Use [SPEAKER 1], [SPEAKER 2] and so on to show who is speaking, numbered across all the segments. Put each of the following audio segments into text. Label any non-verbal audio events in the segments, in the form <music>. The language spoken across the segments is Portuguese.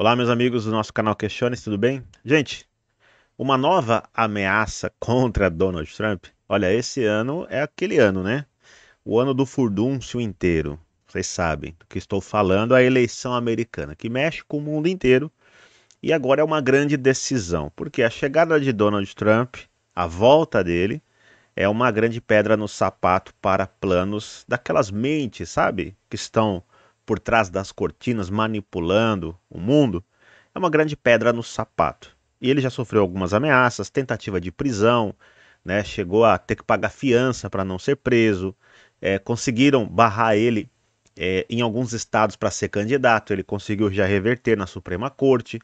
[SPEAKER 1] Olá, meus amigos do nosso canal Questione, tudo bem? Gente, uma nova ameaça <laughs> contra Donald Trump. Olha, esse ano é aquele ano, né? O ano do furdúncio inteiro. Vocês sabem do que estou falando, a eleição americana, que mexe com o mundo inteiro. E agora é uma grande decisão, porque a chegada de Donald Trump, a volta dele, é uma grande pedra no sapato para planos daquelas mentes, sabe? Que estão por trás das cortinas manipulando o mundo, é uma grande pedra no sapato. E ele já sofreu algumas ameaças, tentativa de prisão, né? chegou a ter que pagar fiança para não ser preso. É, conseguiram barrar ele é, em alguns estados para ser candidato, ele conseguiu já reverter na Suprema Corte.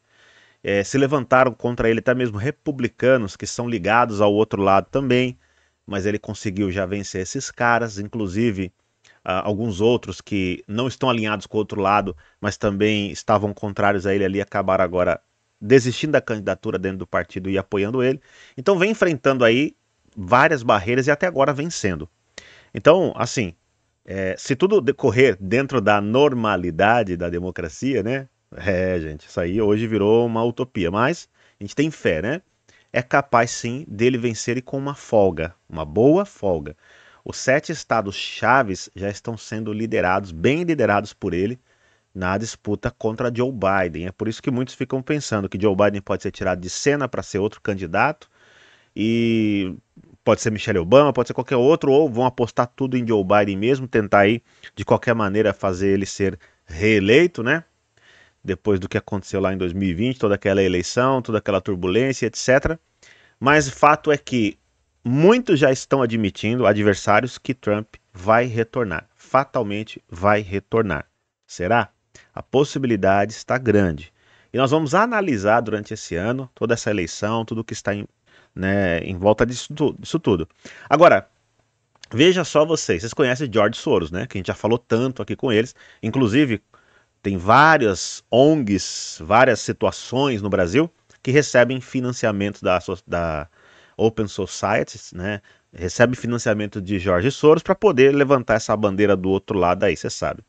[SPEAKER 1] É, se levantaram contra ele até mesmo republicanos que são ligados ao outro lado também, mas ele conseguiu já vencer esses caras, inclusive ah, alguns outros que não estão alinhados com o outro lado, mas também estavam contrários a ele ali, acabaram agora desistindo da candidatura dentro do partido e apoiando ele. Então vem enfrentando aí várias barreiras e até agora vencendo. Então, assim, é, se tudo decorrer dentro da normalidade da democracia, né? É, gente, isso aí hoje virou uma utopia, mas a gente tem fé, né? É capaz sim dele vencer e com uma folga, uma boa folga. Os sete estados chaves já estão sendo liderados, bem liderados por ele, na disputa contra Joe Biden. É por isso que muitos ficam pensando que Joe Biden pode ser tirado de cena para ser outro candidato e pode ser Michelle Obama, pode ser qualquer outro, ou vão apostar tudo em Joe Biden mesmo, tentar aí de qualquer maneira fazer ele ser reeleito, né? Depois do que aconteceu lá em 2020, toda aquela eleição, toda aquela turbulência, etc. Mas fato é que muitos já estão admitindo, adversários, que Trump vai retornar. Fatalmente vai retornar. Será? A possibilidade está grande. E nós vamos analisar durante esse ano toda essa eleição, tudo que está em, né, em volta disso, tu, disso tudo. Agora, veja só vocês. Vocês conhecem George Soros, né? Que a gente já falou tanto aqui com eles. Inclusive, tem várias ONGs, várias situações no Brasil que recebem financiamento da, da, Open Societies, né? Recebe financiamento de Jorge Soros para poder levantar essa bandeira do outro lado aí, você sabe.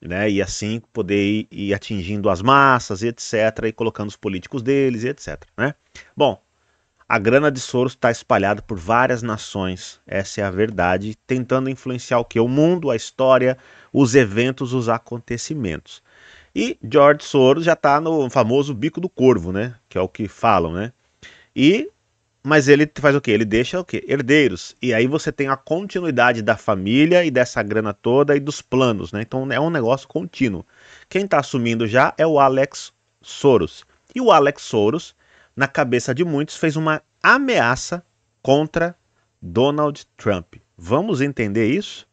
[SPEAKER 1] Né? E assim poder ir, ir atingindo as massas, e etc., e colocando os políticos deles, e etc. Né? Bom, a grana de Soros está espalhada por várias nações, essa é a verdade, tentando influenciar o que? O mundo, a história, os eventos, os acontecimentos. E George Soros já está no famoso bico do corvo, né? Que é o que falam, né? E mas ele faz o quê? Ele deixa o quê? Herdeiros. E aí você tem a continuidade da família e dessa grana toda e dos planos, né? Então é um negócio contínuo. Quem está assumindo já é o Alex Soros. E o Alex Soros, na cabeça de muitos, fez uma ameaça contra Donald Trump. Vamos entender isso?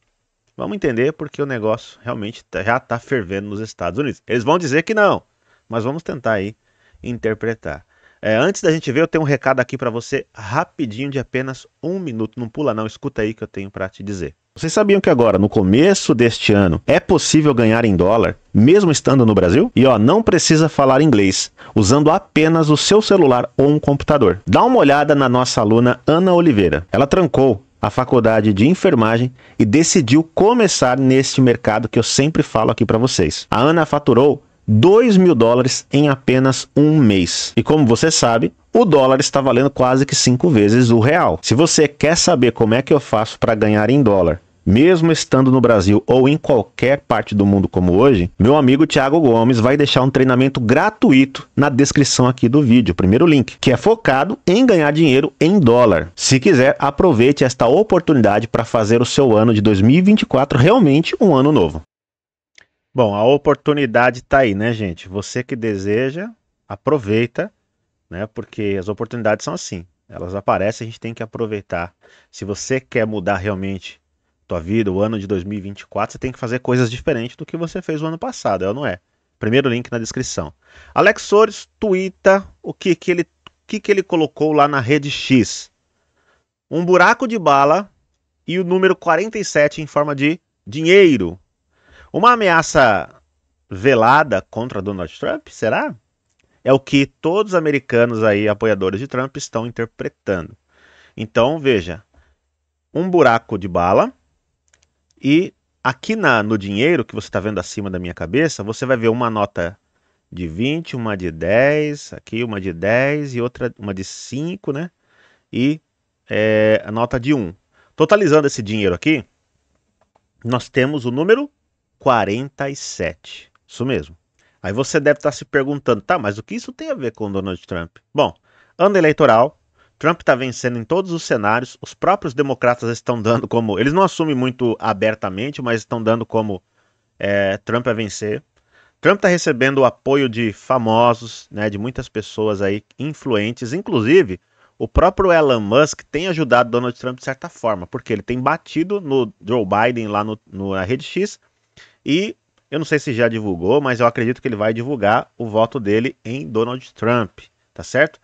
[SPEAKER 1] Vamos entender porque o negócio realmente tá, já está fervendo nos Estados Unidos. Eles vão dizer que não, mas vamos tentar aí interpretar. É, antes da gente ver, eu tenho um recado aqui para você rapidinho de apenas um minuto. Não pula não, escuta aí que eu tenho para te dizer. Vocês sabiam que agora, no começo deste ano, é possível ganhar em dólar, mesmo estando no Brasil? E ó, não precisa falar inglês, usando apenas o seu celular ou um computador. Dá uma olhada na nossa aluna Ana Oliveira. Ela trancou a faculdade de enfermagem e decidiu começar neste mercado que eu sempre falo aqui para vocês. A Ana faturou 2 mil dólares em apenas um mês. E como você sabe, o dólar está valendo quase que 5 vezes o real. Se você quer saber como é que eu faço para ganhar em dólar, mesmo estando no Brasil ou em qualquer parte do mundo como hoje, meu amigo Thiago Gomes vai deixar um treinamento gratuito na descrição aqui do vídeo, primeiro link, que é focado em ganhar dinheiro em dólar. Se quiser, aproveite esta oportunidade para fazer o seu ano de 2024 realmente um ano novo. Bom, a oportunidade está aí, né, gente? Você que deseja, aproveita, né? Porque as oportunidades são assim, elas aparecem, a gente tem que aproveitar. Se você quer mudar realmente tua vida, o ano de 2024, você tem que fazer coisas diferentes do que você fez o ano passado, é ou não é? Primeiro link na descrição. Alex Sores tuita o que que ele que que ele colocou lá na rede X. Um buraco de bala e o número 47 em forma de dinheiro. Uma ameaça velada contra Donald Trump, será? É o que todos os americanos aí, apoiadores de Trump, estão interpretando. Então, veja, um buraco de bala e aqui na, no dinheiro que você está vendo acima da minha cabeça, você vai ver uma nota de 20, uma de 10, aqui uma de 10 e outra uma de 5, né? E é, a nota de 1. Totalizando esse dinheiro aqui, nós temos o número 47. Isso mesmo. Aí você deve estar tá se perguntando, tá, mas o que isso tem a ver com Donald Trump? Bom, ano eleitoral, Trump está vencendo em todos os cenários, os próprios democratas estão dando como. Eles não assumem muito abertamente, mas estão dando como é, Trump a vencer. Trump está recebendo o apoio de famosos, né, de muitas pessoas aí influentes, inclusive o próprio Elon Musk tem ajudado Donald Trump de certa forma, porque ele tem batido no Joe Biden lá no, no, na Rede X e eu não sei se já divulgou, mas eu acredito que ele vai divulgar o voto dele em Donald Trump, tá certo?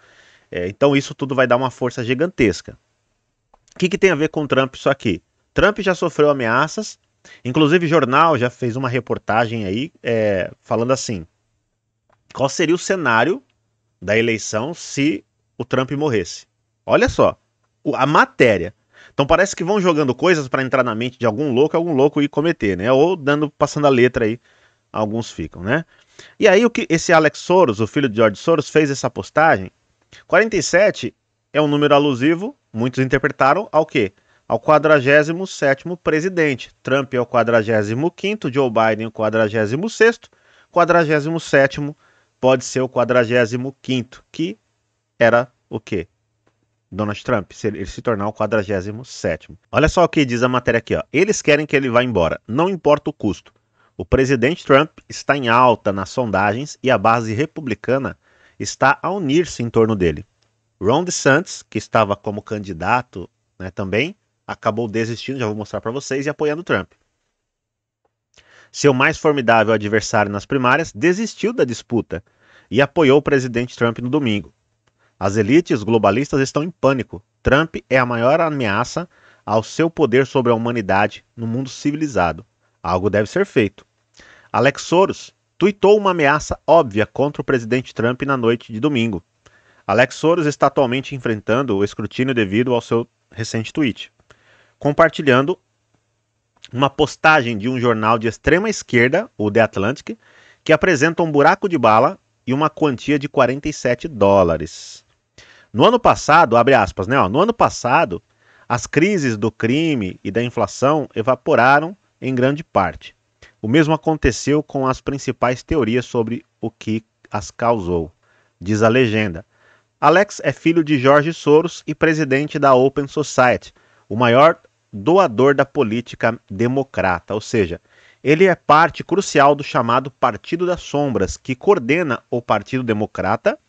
[SPEAKER 1] É, então isso tudo vai dar uma força gigantesca. O que, que tem a ver com Trump isso aqui? Trump já sofreu ameaças, inclusive o jornal já fez uma reportagem aí é, falando assim: qual seria o cenário da eleição se o Trump morresse? Olha só, a matéria então parece que vão jogando coisas para entrar na mente de algum louco, algum louco e cometer, né? Ou dando passando a letra aí, alguns ficam, né? E aí o que esse Alex Soros, o filho de George Soros, fez essa postagem. 47 é um número alusivo, muitos interpretaram ao quê? Ao 47º presidente. Trump é o 45º, Joe Biden é o 46º, 47º pode ser o 45º, que era o quê? Donald Trump, se ele se tornar o 47. Olha só o que diz a matéria aqui. Ó. Eles querem que ele vá embora, não importa o custo. O presidente Trump está em alta nas sondagens e a base republicana está a unir-se em torno dele. Ron DeSantis, que estava como candidato né, também, acabou desistindo, já vou mostrar para vocês, e apoiando Trump. Seu mais formidável adversário nas primárias desistiu da disputa e apoiou o presidente Trump no domingo. As elites globalistas estão em pânico. Trump é a maior ameaça ao seu poder sobre a humanidade no mundo civilizado. Algo deve ser feito. Alex Soros tuitou uma ameaça óbvia contra o presidente Trump na noite de domingo. Alex Soros está atualmente enfrentando o escrutínio devido ao seu recente tweet, compartilhando uma postagem de um jornal de extrema esquerda, o The Atlantic, que apresenta um buraco de bala e uma quantia de 47 dólares. No ano passado, abre aspas, né? Ó, no ano passado, as crises do crime e da inflação evaporaram em grande parte. O mesmo aconteceu com as principais teorias sobre o que as causou, diz a legenda. Alex é filho de Jorge Soros e presidente da Open Society, o maior doador da política democrata, ou seja, ele é parte crucial do chamado Partido das Sombras, que coordena o Partido Democrata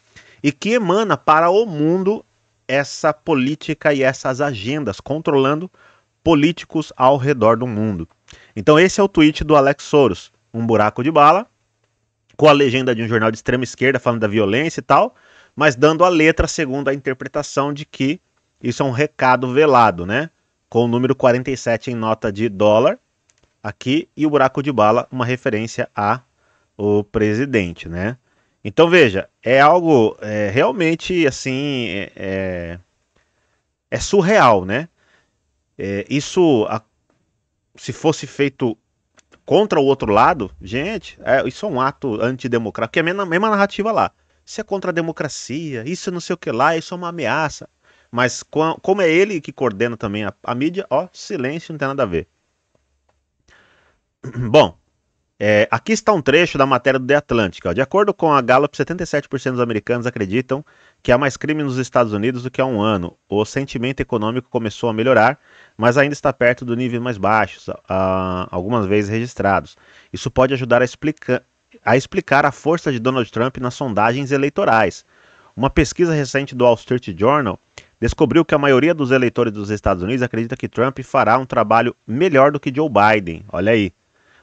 [SPEAKER 1] e que emana para o mundo essa política e essas agendas, controlando políticos ao redor do mundo. Então, esse é o tweet do Alex Soros, um buraco de bala, com a legenda de um jornal de extrema esquerda falando da violência e tal, mas dando a letra segundo a interpretação de que isso é um recado velado, né? Com o número 47 em nota de dólar aqui e o buraco de bala, uma referência a o presidente, né? Então veja, é algo é, realmente assim é, é, é surreal, né? É, isso a, se fosse feito contra o outro lado, gente, é, isso é um ato antidemocrático, que é a mesma, narrativa lá. Isso é contra a democracia, isso não sei o que lá, isso é uma ameaça. Mas com, como é ele que coordena também a, a mídia, ó, silêncio, não tem nada a ver. <clears throat> Bom, é, aqui está um trecho da matéria do The Atlantic. Ó. De acordo com a Gallup, 77% dos americanos acreditam que há mais crime nos Estados Unidos do que há um ano. O sentimento econômico começou a melhorar, mas ainda está perto do nível mais baixo, algumas vezes registrados. Isso pode ajudar a, explica a explicar a força de Donald Trump nas sondagens eleitorais. Uma pesquisa recente do Wall Street Journal descobriu que a maioria dos eleitores dos Estados Unidos acredita que Trump fará um trabalho melhor do que Joe Biden. Olha aí.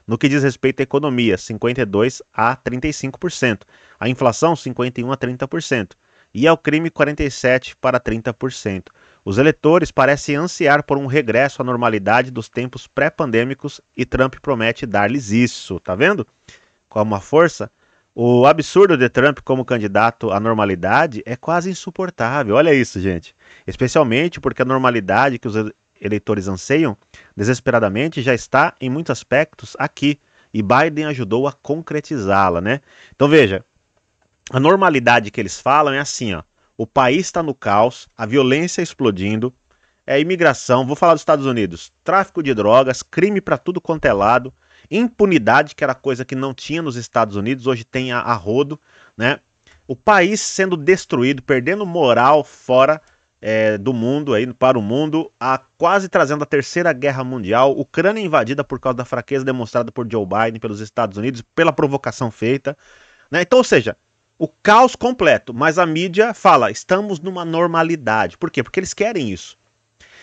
[SPEAKER 1] No que diz respeito à economia, 52 a 35%, a inflação 51 a 30% e ao crime 47 para 30%. Os eleitores parecem ansiar por um regresso à normalidade dos tempos pré-pandêmicos e Trump promete dar-lhes isso, tá vendo? Com uma força, o absurdo de Trump como candidato à normalidade é quase insuportável. Olha isso, gente. Especialmente porque a normalidade que os eleitores anseiam desesperadamente já está, em muitos aspectos, aqui. E Biden ajudou a concretizá-la, né? Então veja, a normalidade que eles falam é assim, ó. O país está no caos, a violência explodindo, é imigração, vou falar dos Estados Unidos, tráfico de drogas, crime para tudo quanto é lado, impunidade, que era coisa que não tinha nos Estados Unidos, hoje tem a, a rodo, né? O país sendo destruído, perdendo moral fora é, do mundo aí para o mundo, a quase trazendo a terceira guerra mundial, Ucrânia invadida por causa da fraqueza demonstrada por Joe Biden pelos Estados Unidos, pela provocação feita, né? Então, ou seja, o caos completo, mas a mídia fala, estamos numa normalidade. Por quê? Porque eles querem isso.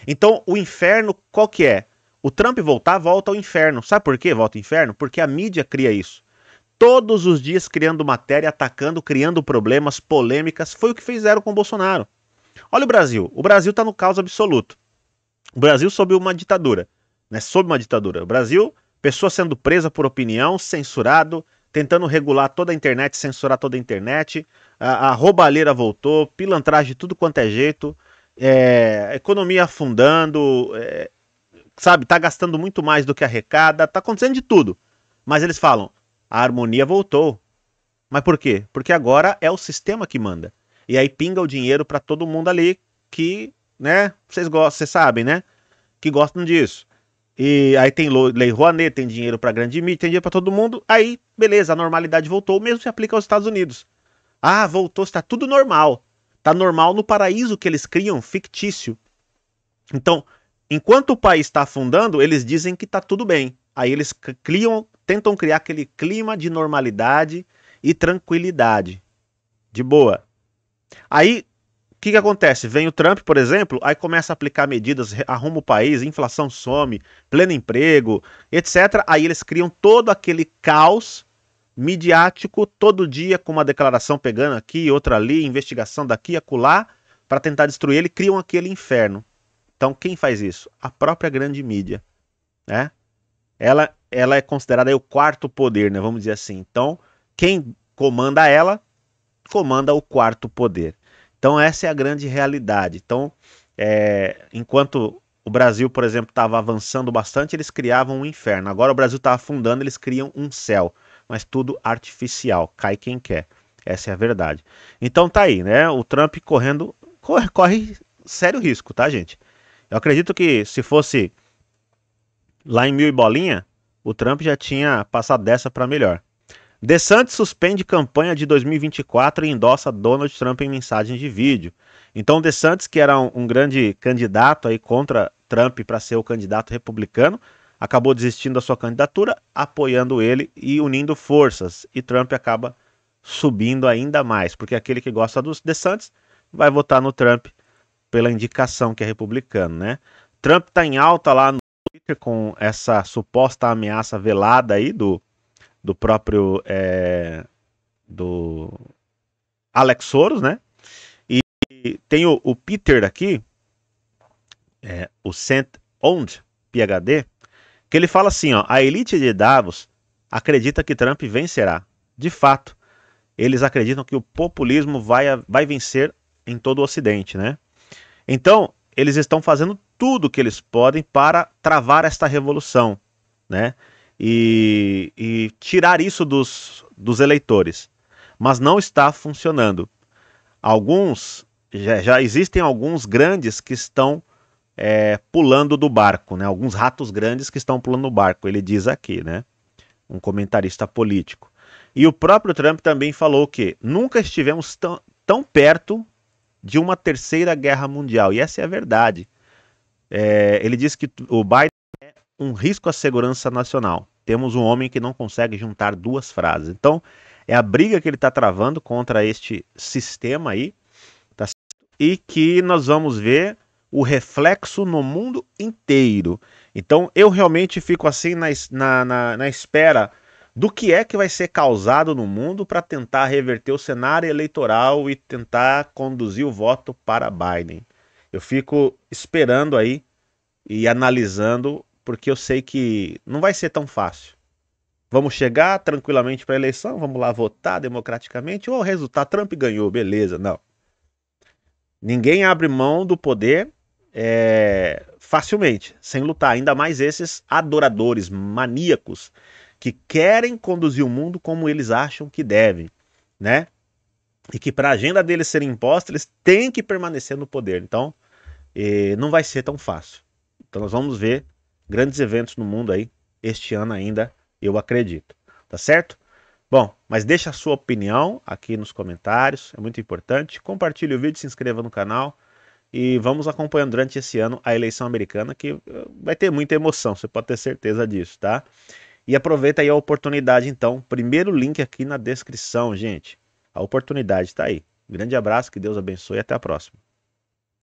[SPEAKER 1] Então, o inferno qual que é? O Trump voltar, volta ao inferno. Sabe por quê? Volta ao inferno? Porque a mídia cria isso. Todos os dias criando matéria, atacando, criando problemas, polêmicas, foi o que fizeram com o Bolsonaro. Olha o Brasil. O Brasil está no caos absoluto. O Brasil sob uma ditadura. Né? Sob uma ditadura. O Brasil, pessoa sendo presa por opinião, censurado, tentando regular toda a internet, censurar toda a internet. A, a roubalheira voltou, pilantragem de tudo quanto é jeito. É, economia afundando, é, sabe, tá gastando muito mais do que arrecada, tá acontecendo de tudo. Mas eles falam, a harmonia voltou. Mas por quê? Porque agora é o sistema que manda. E aí pinga o dinheiro para todo mundo ali que, né, vocês gostam, vocês sabem, né? Que gostam disso. E aí tem lei Rouanet, tem dinheiro para grande mídia, tem dinheiro para todo mundo. Aí, beleza, a normalidade voltou, mesmo se aplica aos Estados Unidos. Ah, voltou, está tudo normal. Tá normal no paraíso que eles criam, fictício. Então, enquanto o país está afundando, eles dizem que tá tudo bem. Aí eles criam, tentam criar aquele clima de normalidade e tranquilidade. De boa. Aí, o que, que acontece? Vem o Trump, por exemplo, aí começa a aplicar medidas, arruma o país, inflação some, pleno emprego, etc. Aí eles criam todo aquele caos midiático, todo dia com uma declaração pegando aqui, outra ali, investigação daqui a acolá, para tentar destruir ele, criam aquele inferno. Então, quem faz isso? A própria grande mídia, né? Ela, ela é considerada o quarto poder, né? Vamos dizer assim. Então, quem comanda ela comanda o quarto poder. Então, essa é a grande realidade. Então, é, enquanto o Brasil, por exemplo, estava avançando bastante, eles criavam um inferno. Agora o Brasil está afundando, eles criam um céu. Mas tudo artificial, cai quem quer. Essa é a verdade. Então tá aí, né? O Trump correndo, corre, corre sério risco, tá, gente? Eu acredito que se fosse lá em mil e bolinha, o Trump já tinha passado dessa para melhor. DeSantis suspende campanha de 2024 e endossa Donald Trump em mensagem de vídeo. Então, DeSantis, que era um, um grande candidato aí contra Trump para ser o candidato republicano, acabou desistindo da sua candidatura, apoiando ele e unindo forças. E Trump acaba subindo ainda mais, porque aquele que gosta dos DeSantis vai votar no Trump pela indicação que é republicano, né? Trump está em alta lá no Twitter com essa suposta ameaça velada aí do do próprio é, do Alex Soros, né? E tem o, o Peter aqui, é, o Saint Ond, PhD, que ele fala assim, ó, a elite de Davos acredita que Trump vencerá. De fato, eles acreditam que o populismo vai, vai vencer em todo o Ocidente, né? Então, eles estão fazendo tudo o que eles podem para travar esta revolução, né? e, e tirar isso dos, dos eleitores. Mas não está funcionando. Alguns, já, já existem alguns grandes que estão é, pulando do barco, né? Alguns ratos grandes que estão pulando do barco, ele diz aqui, né? Um comentarista político. E o próprio Trump também falou que nunca estivemos tão, tão perto de uma terceira guerra mundial. E essa é a verdade. É, ele diz que o Biden um risco à segurança nacional. Temos um homem que não consegue juntar duas frases. Então, é a briga que ele está travando contra este sistema aí, tá? e que nós vamos ver o reflexo no mundo inteiro. Então, eu realmente fico assim na, na, na, na espera do que é que vai ser causado no mundo para tentar reverter o cenário eleitoral e tentar conduzir o voto para Biden. Eu fico esperando aí e analisando porque eu sei que não vai ser tão fácil. Vamos chegar tranquilamente para a eleição, vamos lá votar democraticamente, ou o resultado, Trump ganhou, beleza, não. Ninguém abre mão do poder é, facilmente, sem lutar, ainda mais esses adoradores maníacos que querem conduzir o mundo como eles acham que devem, né? E que para a agenda deles ser imposta, eles têm que permanecer no poder. Então, eh, não vai ser tão fácil. Então, nós vamos ver grandes eventos no mundo aí este ano ainda, eu acredito. Tá certo? Bom, mas deixa a sua opinião aqui nos comentários, é muito importante. Compartilhe o vídeo, se inscreva no canal e vamos acompanhando durante esse ano a eleição americana que eh, vai ter muita emoção, você pode ter certeza disso, tá? E aproveita aí a oportunidade então, primeiro link aqui na descrição, gente. A oportunidade está aí. Grande abraço, que Deus abençoe e até a próxima.